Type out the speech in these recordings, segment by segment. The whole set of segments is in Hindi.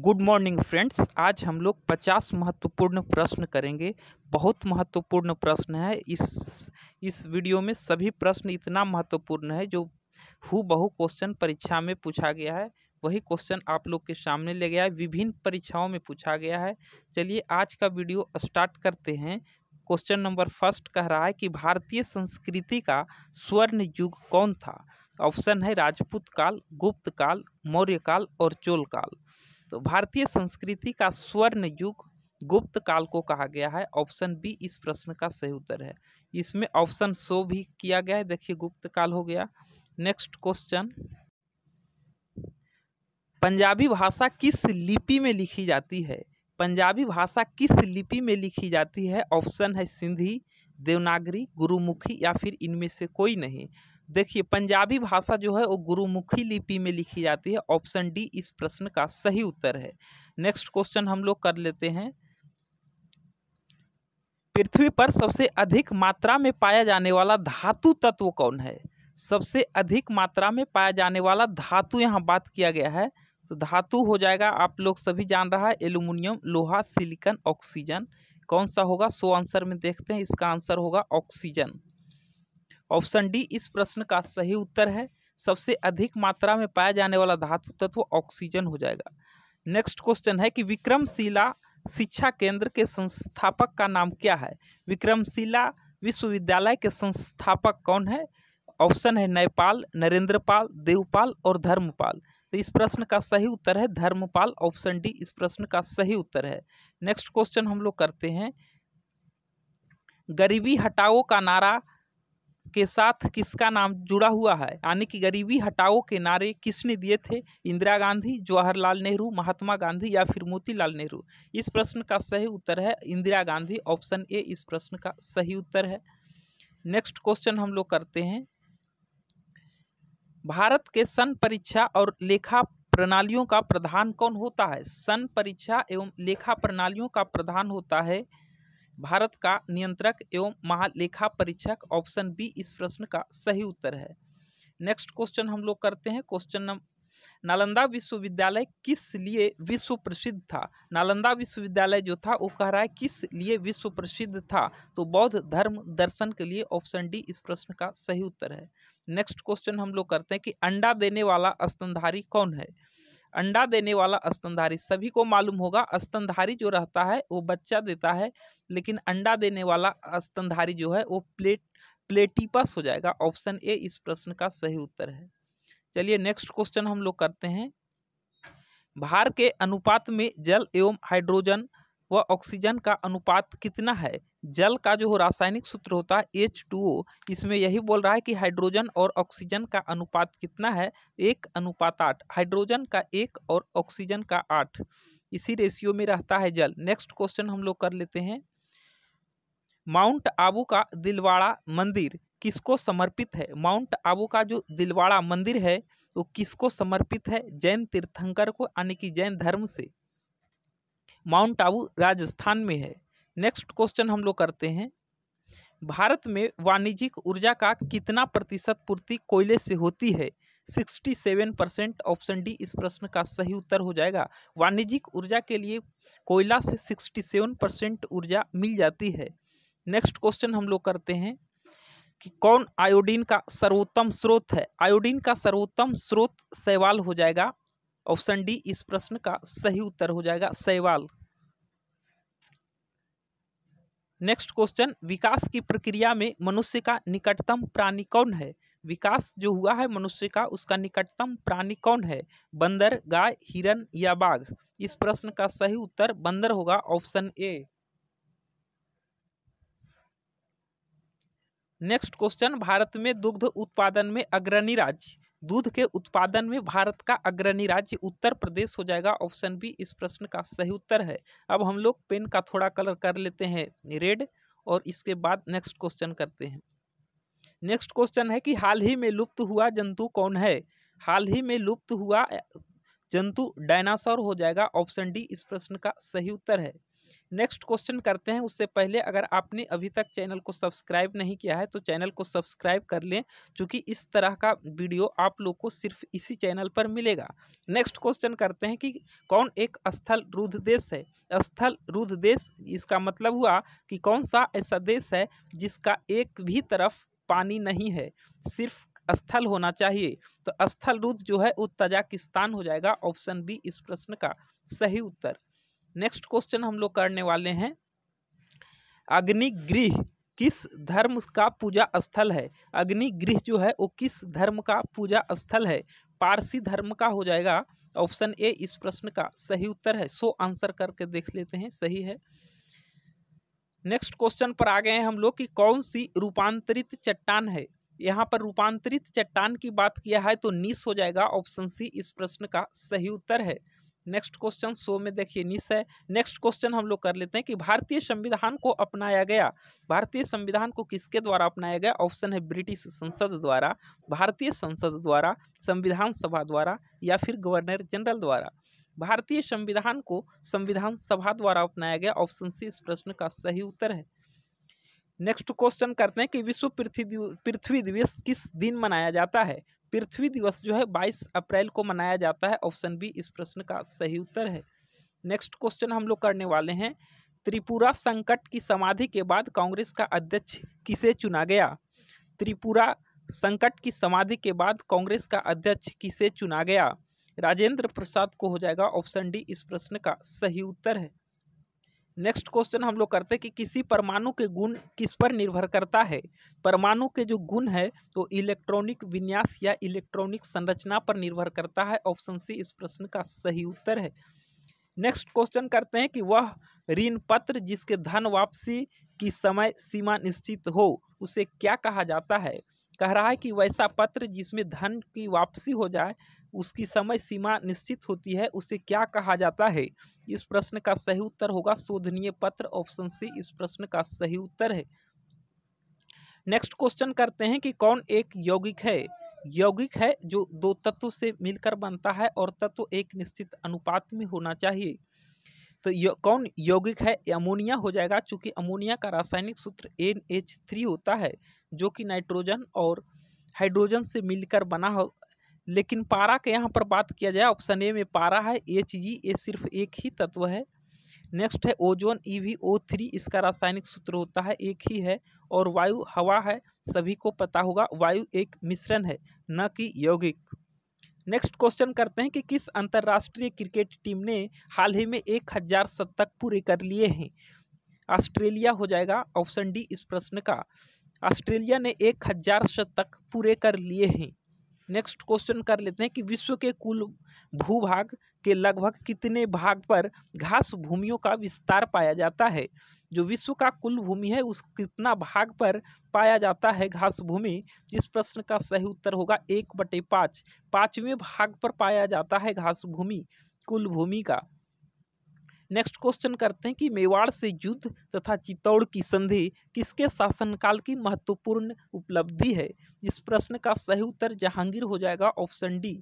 गुड मॉर्निंग फ्रेंड्स आज हम लोग 50 महत्वपूर्ण प्रश्न करेंगे बहुत महत्वपूर्ण प्रश्न है इस इस वीडियो में सभी प्रश्न इतना महत्वपूर्ण है जो हु बहु क्वेश्चन परीक्षा में पूछा गया है वही क्वेश्चन आप लोग के सामने ले गया है विभिन्न परीक्षाओं में पूछा गया है चलिए आज का वीडियो स्टार्ट करते हैं क्वेश्चन नंबर फर्स्ट कह रहा है कि भारतीय संस्कृति का स्वर्ण युग कौन था ऑप्शन है राजपूत काल गुप्त काल मौर्य काल और चोल काल तो भारतीय संस्कृति का स्वर्ण युग गुप्त काल को कहा गया है ऑप्शन बी इस प्रश्न का सही उत्तर है इसमें ऑप्शन सो भी किया गया है देखिए गुप्त काल हो गया नेक्स्ट क्वेश्चन पंजाबी भाषा किस लिपि में लिखी जाती है पंजाबी भाषा किस लिपि में लिखी जाती है ऑप्शन है सिंधी देवनागरी गुरुमुखी या फिर इनमें से कोई नहीं देखिए पंजाबी भाषा जो है वो गुरुमुखी लिपि में लिखी जाती है ऑप्शन डी इस प्रश्न का सही उत्तर है नेक्स्ट क्वेश्चन हम लोग कर लेते हैं पृथ्वी पर सबसे अधिक मात्रा में पाया जाने वाला धातु तत्व कौन है सबसे अधिक मात्रा में पाया जाने वाला धातु यहाँ बात किया गया है तो धातु हो जाएगा आप लोग सभी जान रहा है एल्यूमिनियम लोहा सिलिकन ऑक्सीजन कौन सा होगा सो आंसर में देखते हैं इसका आंसर होगा ऑक्सीजन ऑप्शन डी इस प्रश्न का सही उत्तर है सबसे अधिक मात्रा में पाया जाने वाला धातु तत्व ऑक्सीजन हो जाएगा नेक्स्ट क्वेश्चन है कि विक्रमशिला शिक्षा केंद्र के संस्थापक का नाम क्या है विक्रमशिला विश्वविद्यालय के संस्थापक कौन है ऑप्शन है नयपाल नरेंद्रपाल देवपाल और धर्मपाल तो इस प्रश्न का सही उत्तर है धर्मपाल ऑप्शन डी इस प्रश्न का सही उत्तर है नेक्स्ट क्वेश्चन हम लोग करते हैं गरीबी हटाओ का नारा के साथ किसका नाम जुड़ा हुआ है यानी कि गरीबी हटाओ के नारे किसने दिए थे इंदिरा गांधी जवाहरलाल नेहरू महात्मा गांधी या फिर मोतीलाल नेहरू इस प्रश्न का सही उत्तर है इंदिरा गांधी ऑप्शन ए इस प्रश्न का सही उत्तर है नेक्स्ट क्वेश्चन हम लोग करते हैं भारत के सन परीक्षा और लेखा प्रणालियों का प्रधान कौन होता है सन परीक्षा एवं लेखा प्रणालियों का प्रधान होता है भारत का नियंत्रक एवं महालेखा परीक्षक ऑप्शन बी इस प्रश्न का सही उत्तर है नेक्स्ट क्वेश्चन हम लोग करते हैं क्वेश्चन नंबर नालंदा विश्वविद्यालय किस लिए विश्व प्रसिद्ध था नालंदा विश्वविद्यालय जो था वो कह रहा है किस लिए विश्व प्रसिद्ध था तो बौद्ध धर्म दर्शन के लिए ऑप्शन डी इस प्रश्न का सही उत्तर है नेक्स्ट क्वेश्चन हम लोग करते हैं कि अंडा देने वाला स्तनधारी कौन है अंडा देने वाला स्तनधारी सभी को मालूम होगा स्तनधारी जो रहता है वो बच्चा देता है लेकिन अंडा देने वाला स्तनधारी जो है वो प्लेट प्लेटिपस हो जाएगा ऑप्शन ए इस प्रश्न का सही उत्तर है चलिए नेक्स्ट क्वेश्चन हम लोग करते हैं भार के अनुपात में जल एवं हाइड्रोजन व ऑक्सीजन का अनुपात कितना है जल का जो रासायनिक सूत्र होता है एच टू ओ इसमें यही बोल रहा है कि हाइड्रोजन और ऑक्सीजन का अनुपात कितना है एक अनुपात आठ हाइड्रोजन का एक और ऑक्सीजन का आठ इसी रेशियो में रहता है जल नेक्स्ट क्वेश्चन हम लोग कर लेते हैं माउंट आबू का दिलवाड़ा मंदिर किसको समर्पित है माउंट आबू का जो दिलवाड़ा मंदिर है वो तो किसको समर्पित है जैन तीर्थंकर को यानी कि जैन धर्म से माउंट आबू राजस्थान में है नेक्स्ट क्वेश्चन हम लोग करते हैं भारत में वाणिज्यिक ऊर्जा का कितना प्रतिशत पूर्ति कोयले से होती है sixty seven percent option D इस प्रश्न का सही उत्तर हो जाएगा वाणिज्यिक ऊर्जा के लिए कोयला से सिक्सटी सेवन परसेंट ऊर्जा मिल जाती है नेक्स्ट क्वेश्चन हम लोग करते हैं कि कौन आयोडीन का सर्वोत्तम स्रोत है आयोडीन का सर्वोत्तम स्रोत सवाल हो जाएगा ऑप्शन डी इस प्रश्न का सही उत्तर हो जाएगा सहवाल नेक्स्ट क्वेश्चन विकास की प्रक्रिया में मनुष्य का निकटतम प्राणी कौन है विकास जो हुआ है मनुष्य का उसका निकटतम प्राणी कौन है बंदर गाय हिरण या बाघ इस प्रश्न का सही उत्तर बंदर होगा option A next question Bharat में दुग्ध उत्पादन में अग्रणी राज्य दूध के उत्पादन में भारत का अग्रणी राज्य उत्तर प्रदेश हो जाएगा ऑप्शन बी इस प्रश्न का सही उत्तर है अब हम लोग पेन का थोड़ा कलर कर लेते हैं रेड और इसके बाद नेक्स्ट क्वेश्चन करते हैं नेक्स्ट क्वेश्चन है कि हाल ही में लुप्त हुआ जंतु कौन है हाल ही में लुप्त हुआ जंतु डायनासोर हो जाएगा ऑप्शन डी इस प्रश्न का सही उत्तर है नेक्स्ट क्वेश्चन करते हैं उससे पहले अगर आपने अभी तक चैनल को सब्सक्राइब नहीं किया है तो चैनल को सब्सक्राइब कर लें क्योंकि इस तरह का वीडियो आप लोग को सिर्फ इसी चैनल पर मिलेगा नेक्स्ट क्वेश्चन करते हैं कि कौन एक स्थल रुद्ध देश है स्थल रुद्ध देश इसका मतलब हुआ कि कौन सा ऐसा देश है जिसका एक भी तरफ पानी नहीं है सिर्फ स्थल होना चाहिए तो स्थल रुद्ध जो है वो तजाकिस्तान हो जाएगा ऑप्शन बी इस प्रश्न का सही उत्तर नेक्स्ट क्वेश्चन हम लोग करने वाले हैं अग्निगृह किस धर्म का पूजा स्थल है अग्निगृह जो है वो किस धर्म का पूजा स्थल है पारसी धर्म का हो जाएगा ऑप्शन ए इस प्रश्न का सही उत्तर है सो आंसर करके देख लेते हैं सही है नेक्स्ट क्वेश्चन पर आ गए हैं हम लोग कि कौन सी रूपांतरित चट्टान है यहाँ पर रूपांतरित चट्टान की बात किया है तो नीस हो जाएगा ऑप्शन सी इस प्रश्न का सही उत्तर है नेक्स्ट क्वेश्चन सो में देखिए निश है नेक्स्ट क्वेश्चन हम लोग कर लेते हैं कि भारतीय संविधान को अपनाया गया भारतीय संविधान को किसके द्वारा अपनाया गया ऑप्शन है ब्रिटिश संसद द्वारा भारतीय संसद द्वारा संविधान सभा द्वारा या फिर गवर्नर जनरल द्वारा भारतीय संविधान को संविधान सभा द्वारा अपनाया गया ऑप्शन सी इस प्रश्न का सही उत्तर है नेक्स्ट क्वेश्चन करते हैं कि विश्व पृथ्वी पृथ्वी दिवस किस दिन मनाया जाता है पृथ्वी दिवस जो है बाईस अप्रैल को मनाया जाता है ऑप्शन बी इस प्रश्न का सही उत्तर है नेक्स्ट क्वेश्चन हम लोग करने वाले हैं त्रिपुरा संकट की समाधि के बाद कांग्रेस का अध्यक्ष किसे चुना गया त्रिपुरा संकट की समाधि के बाद कांग्रेस का अध्यक्ष किसे चुना गया राजेंद्र प्रसाद को हो जाएगा ऑप्शन डी इस प्रश्न का सही उत्तर है नेक्स्ट क्वेश्चन हम लोग करते हैं कि किसी परमाणु के गुण किस पर निर्भर करता है परमाणु के जो गुण है तो इलेक्ट्रॉनिक विन्यास या इलेक्ट्रॉनिक संरचना पर निर्भर करता है ऑप्शन सी इस प्रश्न का सही उत्तर है नेक्स्ट क्वेश्चन करते हैं कि वह ऋण पत्र जिसके धन वापसी की समय सीमा निश्चित हो उसे क्या कहा जाता है कह रहा है कि वैसा पत्र जिसमें धन की वापसी हो जाए उसकी समय सीमा निश्चित होती है उसे क्या कहा जाता है इस प्रश्न का सही उत्तर होगा शोधनीय पत्र ऑप्शन सी इस प्रश्न का सही उत्तर है नेक्स्ट क्वेश्चन करते हैं कि कौन एक यौगिक है यौगिक है जो दो तत्व से मिलकर बनता है और तत्व एक निश्चित अनुपात में होना चाहिए तो यो, कौन यौगिक है अमोनिया हो जाएगा चूंकि अमोनिया का रासायनिक सूत्र एन एच थ्री होता है जो कि नाइट्रोजन और हाइड्रोजन से मिलकर बना हो लेकिन पारा के यहाँ पर बात किया जाए ऑप्शन ए में पारा है एच जी ये सिर्फ एक ही तत्व है नेक्स्ट है ozone E V O three इसका रासायनिक सूत्र होता है एक ही है और वायु हवा है सभी को पता होगा वायु एक मिश्रण है न कि यौगिक नेक्स्ट क्वेश्चन करते हैं कि किस अंतर्राष्ट्रीय क्रिकेट टीम ने हाल ही में एक हजार शतक पूरे कर लिए हैं ऑस्ट्रेलिया हो जाएगा ऑप्शन डी इस प्रश्न का ऑस्ट्रेलिया ने एक हजार शतक पूरे कर लिए हैं नेक्स्ट क्वेश्चन कर लेते हैं कि विश्व के कुल भूभाग के लगभग कितने भाग पर घास भूमियों का विस्तार पाया जाता है जो विश्व का कुल भूमि है उस कितना भाग पर पाया जाता है घास भूमि इस प्रश्न का सही उत्तर होगा एक बटे पाँच पाँचवें भाग पर पाया जाता है घास भूमि कुल भूमि का नेक्स्ट क्वेश्चन करते हैं कि मेवाड़ से युद्ध तथा चित्तौड़ की संधि किसके शासनकाल की महत्वपूर्ण उपलब्धि है इस प्रश्न का सही उत्तर जहांगीर हो जाएगा ऑप्शन डी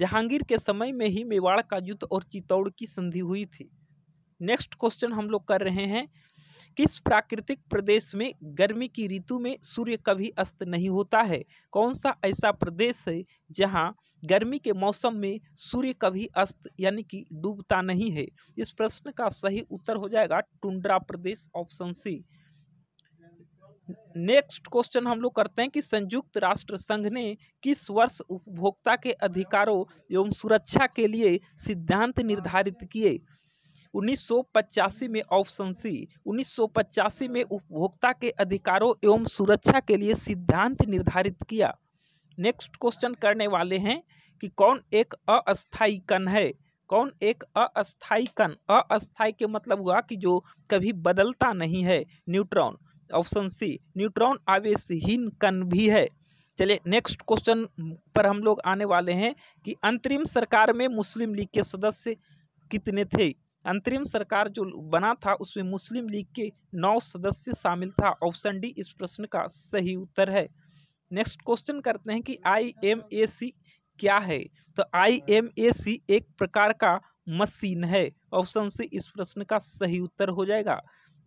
जहांगीर के समय में ही मेवाड़ का युद्ध और चित्तौड़ की संधि हुई थी नेक्स्ट क्वेश्चन हम लोग कर रहे हैं किस प्राकृतिक प्रदेश में गर्मी की ऋतु में सूर्य कभी अस्त नहीं होता है कौन सा ऐसा प्रदेश है जहां गर्मी के मौसम में सूर्य कभी अस्त यानी कि डूबता नहीं है इस प्रश्न का सही उत्तर हो जाएगा टुंड्रा प्रदेश ऑप्शन सी नेक्स्ट क्वेश्चन हम लोग करते हैं कि संयुक्त राष्ट्र संघ ने किस वर्ष उपभोक्ता के अधिकारों एवं सुरक्षा के लिए सिद्धांत निर्धारित किए 1985 में ऑप्शन सी 1985 में उपभोक्ता के अधिकारों एवं सुरक्षा के लिए सिद्धांत निर्धारित किया नेक्स्ट क्वेश्चन करने वाले हैं कि कौन एक अस्थायी कण है कौन एक अस्थायी कण अस्थायी के मतलब हुआ कि जो कभी बदलता नहीं है न्यूट्रॉन ऑप्शन सी न्यूट्रॉन आवेशहीन कण भी है चलिए नेक्स्ट क्वेश्चन पर हम लोग आने वाले हैं कि अंतरिम सरकार में मुस्लिम लीग के सदस्य कितने थे अंतरिम सरकार जो बना था उसमें मुस्लिम लीग के नौ सदस्य शामिल था ऑप्शन डी इस प्रश्न का सही उत्तर है नेक्स्ट क्वेश्चन करते हैं कि आईएमएसी क्या है तो आईएमएसी एक प्रकार का मशीन है ऑप्शन सी इस प्रश्न का सही उत्तर हो जाएगा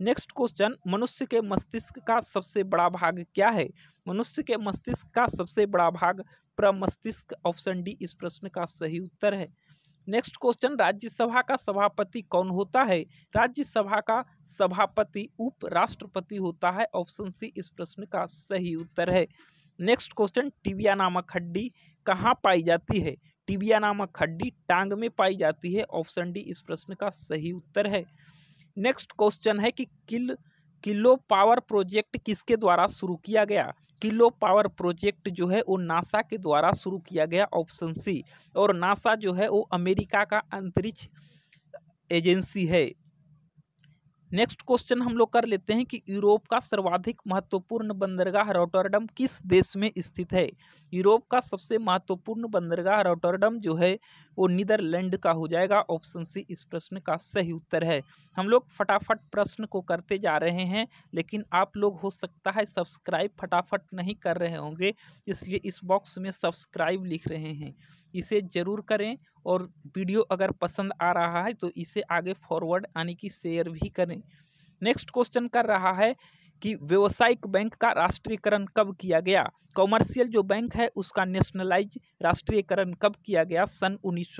नेक्स्ट क्वेश्चन मनुष्य के मस्तिष्क का सबसे बड़ा भाग क्या है मनुष्य के मस्तिष्क का सबसे बड़ा भाग प्रमस्तिष्क ऑप्शन डी इस प्रश्न का सही उत्तर है नेक्स्ट क्वेश्चन राज्यसभा का सभापति कौन होता है राज्यसभा का सभापति उपराष्ट्रपति होता है ऑप्शन सी इस प्रश्न का सही उत्तर है नेक्स्ट क्वेश्चन टिबिया नामक हड्डी कहाँ पाई जाती है टिबिया नामक हड्डी टांग में पाई जाती है ऑप्शन डी इस प्रश्न का सही उत्तर है नेक्स्ट क्वेश्चन है कि किल किलो पावर प्रोजेक्ट किसके द्वारा शुरू किया गया किलो पावर प्रोजेक्ट जो है वो नासा के द्वारा शुरू किया गया ऑप्शन सी और नासा जो है वो अमेरिका का अंतरिक्ष एजेंसी है नेक्स्ट क्वेश्चन हम लोग कर लेते हैं कि यूरोप का सर्वाधिक महत्वपूर्ण बंदरगाह रोटरडम किस देश में स्थित है यूरोप का सबसे महत्वपूर्ण बंदरगाह रोटरडम जो है वो नीदरलैंड का हो जाएगा ऑप्शन सी इस प्रश्न का सही उत्तर है हम लोग फटाफट प्रश्न को करते जा रहे हैं लेकिन आप लोग हो सकता है सब्सक्राइब फटाफट नहीं कर रहे होंगे इसलिए इस बॉक्स में सब्सक्राइब लिख रहे हैं इसे ज़रूर करें और वीडियो अगर पसंद आ रहा है तो इसे आगे फॉरवर्ड यानी कि शेयर भी करें नेक्स्ट क्वेश्चन कर रहा है कि व्यावसायिक बैंक का राष्ट्रीयकरण कब किया गया कॉमर्शियल जो बैंक है उसका नेशनलाइज राष्ट्रीयकरण कब किया गया सन उन्नीस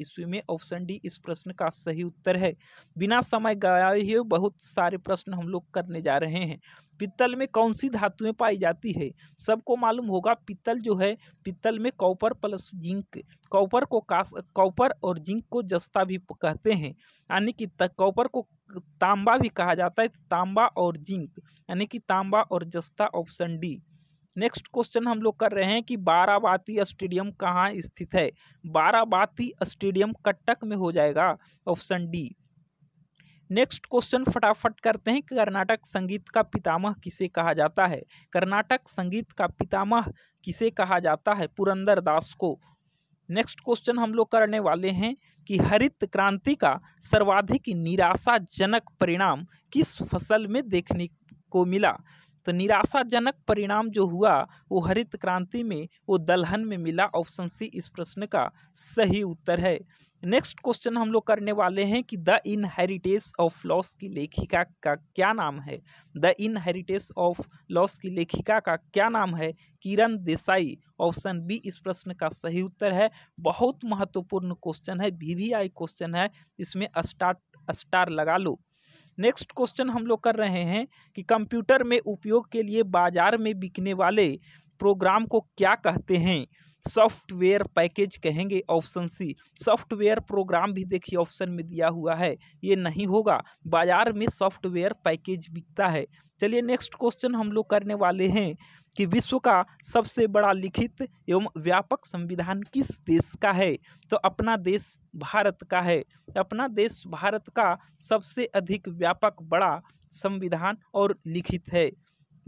ईस्वी में ऑप्शन डी इस प्रश्न का सही उत्तर है बिना समय गवाए हुए बहुत सारे प्रश्न हम लोग करने जा रहे हैं पित्तल में कौन सी धातुएं पाई जाती है सबको मालूम होगा पित्तल जो है पित्तल में कॉपर प्लस जिंक कॉपर को कॉपर और जिंक को जस्ता भी कहते हैं यानी कि कॉपर को तांबा भी कहा जाता है तांबा और जिंक यानी कि तांबा और जस्ता ऑप्शन डी नेक्स्ट क्वेश्चन हम लोग कर रहे हैं कि बाराबाती स्टेडियम कहाँ स्थित है बाराबाती स्टेडियम कटक में हो जाएगा ऑप्शन डी नेक्स्ट क्वेश्चन फटाफट करते हैं कि कर्नाटक संगीत का पितामह किसे कहा जाता है कर्नाटक संगीत का पितामह किसे कहा जाता है पुरंदर दास को नेक्स्ट क्वेश्चन हम लोग करने वाले हैं कि हरित क्रांति का सर्वाधिक निराशाजनक परिणाम किस फसल में देखने को मिला तो निराशाजनक परिणाम जो हुआ वो हरित क्रांति में वो दलहन में मिला ऑप्शन सी इस प्रश्न का सही उत्तर है नेक्स्ट क्वेश्चन हम लोग करने वाले हैं कि द इनहेरिटेज ऑफ लॉस की लेखिका का क्या नाम है द इनहेरिटेज ऑफ लॉस की लेखिका का क्या नाम है किरण देसाई ऑप्शन बी इस प्रश्न का सही उत्तर है बहुत महत्वपूर्ण क्वेश्चन है वी क्वेश्चन है इसमें स्टार्ट स्टार लगा लो नेक्स्ट क्वेश्चन हम लोग कर रहे हैं कि कंप्यूटर में उपयोग के लिए बाजार में बिकने वाले प्रोग्राम को क्या कहते हैं सॉफ्टवेयर पैकेज कहेंगे ऑप्शन सी सॉफ्टवेयर प्रोग्राम भी देखिए ऑप्शन में दिया हुआ है ये नहीं होगा बाजार में सॉफ्टवेयर पैकेज बिकता है चलिए नेक्स्ट क्वेश्चन हम लोग करने वाले हैं कि विश्व का सबसे बड़ा लिखित एवं व्यापक संविधान किस देश का है तो अपना देश भारत का है अपना देश भारत का सबसे अधिक व्यापक बड़ा संविधान और लिखित है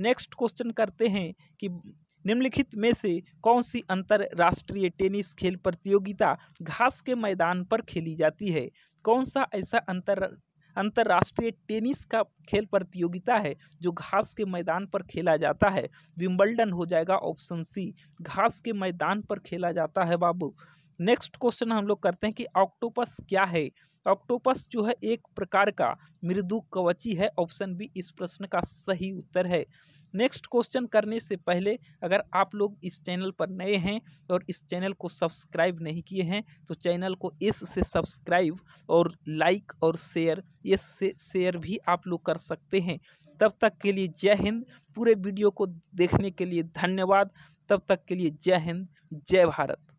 नेक्स्ट क्वेश्चन करते हैं कि निम्नलिखित में से कौन सी अंतर्राष्ट्रीय टेनिस खेल प्रतियोगिता घास के मैदान पर खेली जाती है कौन सा ऐसा अंतर अंतर्राष्ट्रीय टेनिस का खेल प्रतियोगिता है जो घास के मैदान पर खेला जाता है विम्बल्डन हो जाएगा ऑप्शन सी घास के मैदान पर खेला जाता है बाबू नेक्स्ट क्वेश्चन हम लोग करते हैं कि ऑक्टोपस क्या है ऑक्टोपस जो है एक प्रकार का मृदु कवची है ऑप्शन बी इस प्रश्न का सही उत्तर है नेक्स्ट क्वेश्चन करने से पहले अगर आप लोग इस चैनल पर नए हैं और इस चैनल को सब्सक्राइब नहीं किए हैं तो चैनल को इस से सब्सक्राइब और लाइक और शेयर इस से शेयर भी आप लोग कर सकते हैं तब तक के लिए जय हिंद पूरे वीडियो को देखने के लिए धन्यवाद तब तक के लिए जय हिंद जय भारत